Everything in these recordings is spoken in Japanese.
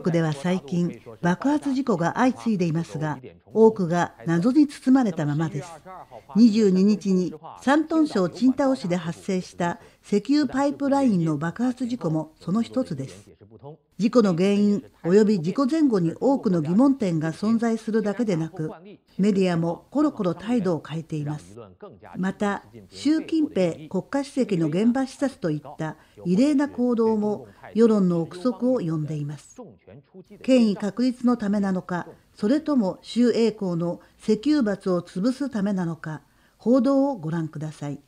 国では最近、爆発事故が相次いでいますが、多くが謎に包まれたままです。22日に山東省チンタ市で発生した石油パイプラインの爆発事故もその一つです。事故の原因及び事故前後に多くの疑問点が存在するだけでなく、メディアもコロコロ態度を変えていますまた習近平国家主席の現場視察といった異例な行動も世論の憶測を呼んでいます権威確立のためなのかそれとも習英公の石油罰を潰すためなのか報道をご覧ください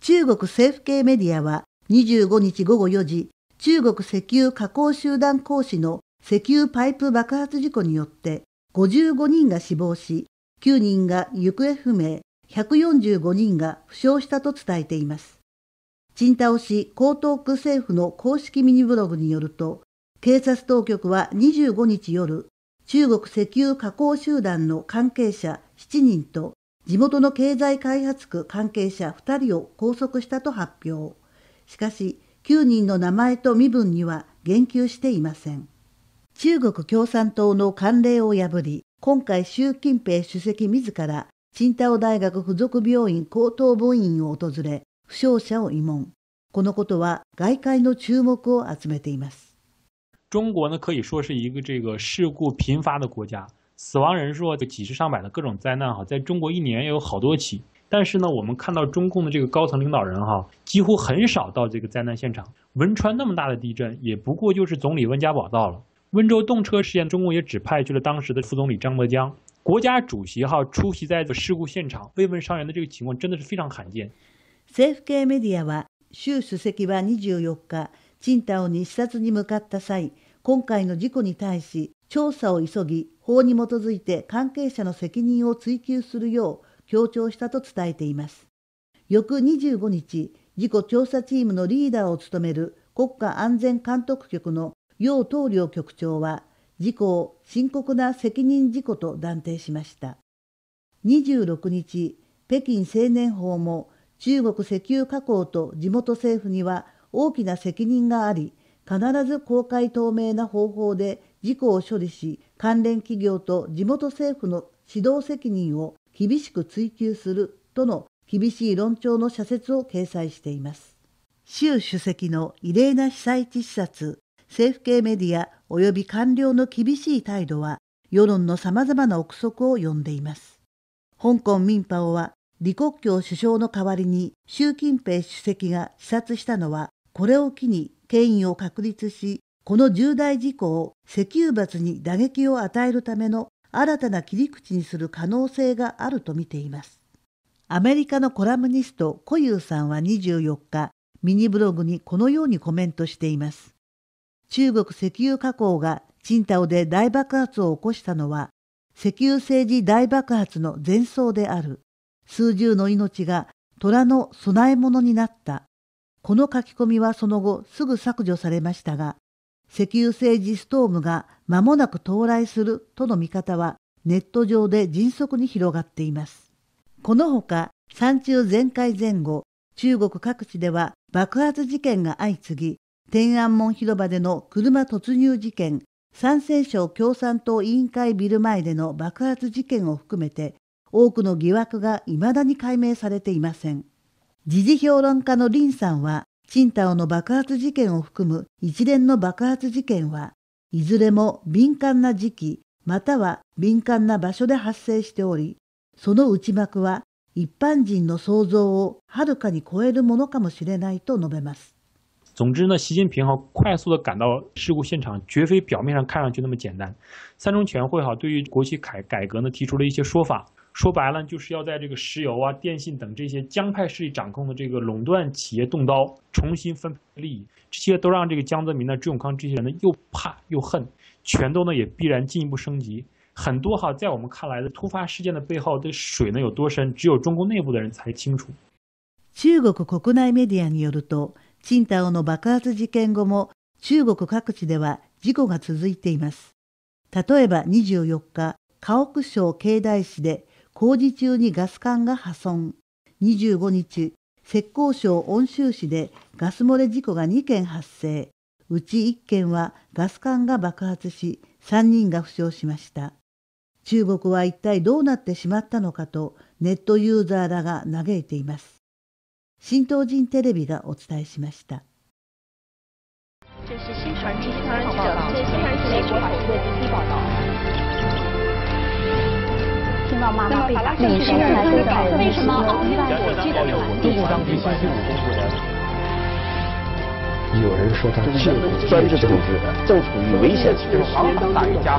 中国政府系メディアは25日午後4時中国石油加工集団講師の石油パイプ爆発事故によって55人が死亡し、9人が行方不明、145人が負傷したと伝えています。チ倒し江東区政府の公式ミニブログによると、警察当局は25日夜、中国石油加工集団の関係者7人と地元の経済開発区関係者2人を拘束したと発表。しかし、9人の名前と身分には言及していません。中国共産党の慣例を破り、今回習近平主席自ら、青ン大学附属病院高等部院を訪れ、負傷者を慰問。このことは外界の注目を集めています。中国呢，可以说是一个这个事故频发的国家，死亡人数就几十上百的各种灾难哈，在中国一年也有好多起。但是呢，我们看到中共的这个高层领导人哈，几乎很少到这个灾难现场。汶川那么大的地震，也不过就是总理温家宝到了。温州动车事件，中共也只派去了当时的副总理张伯江。国家主席哈出席在事故现场慰问伤员的这个情况真的是非常罕见。政府系メディアは、習主席は24日、青島に視察に向かった際、今回の事故に対し、調査を急ぎ、法に基づいて関係者の責任を追及するよう強調したと伝えています。翌25日、事故調査チームのリーダーを務める国家安全監督局の楊東領局長は事故を深刻な責任事故と断定しました26日北京青年法も中国石油加工と地元政府には大きな責任があり必ず公開透明な方法で事故を処理し関連企業と地元政府の指導責任を厳しく追及するとの厳しい論調の社説を掲載しています習主席の異例な被災地視察政府系メディア及び官僚の厳しい態度は世論のさまざまな憶測を呼んでいます。香港民法は李克強首相の代わりに習近平主席が視察したのはこれを機に権威を確立しこの重大事故を石油罰に打撃を与えるための新たな切り口にする可能性があると見ています。アメリカのコラムニスト、コユーさんは24日、ミニブログにこのようにコメントしています。中国石油加工がチンタオで大爆発を起こしたのは、石油政治大爆発の前奏である。数十の命が虎の供え物になった。この書き込みはその後すぐ削除されましたが、石油政治ストームが間もなく到来するとの見方はネット上で迅速に広がっています。このほか、山中全開前後、中国各地では爆発事件が相次ぎ、天安門広場での車突入事件、山西省共産党委員会ビル前での爆発事件を含めて、多くの疑惑が未だに解明されていません。時事評論家の林さんは、チンの爆発事件を含む一連の爆発事件は、いずれも敏感な時期、または敏感な場所で発生しており、その内幕は一般人の想像をはるかに超えるものかもしれないと述べます。总之呢，习近平哈快速的赶到事故现场，绝非表面上看上去那么简单。三中全会哈对于国企改改革呢提出了一些说法，说白了就是要在这个石油啊、电信等这些江派势力掌控的这个垄断企业动刀，重新分配利益，这些都让这个江泽民呢、朱永康这些人呢又怕又恨，全都呢也必然进一步升级。很多哈在我们看来的突发事件的背后的水呢有多深，只有中共内部的人才清楚。中国国内媒体人，有的。青島の爆発事件後も中国各地では事故が続いています。例えば24日、河北省慶大市で工事中にガス管が破損。25日、浙江省温州市でガス漏れ事故が2件発生。うち1件はガス管が爆発し、3人が負傷しました。中国は一体どうなってしまったのかとネットユーザーらが嘆いています。新東人テレビがお伝えしました。有人说他专制治的政府与危险大家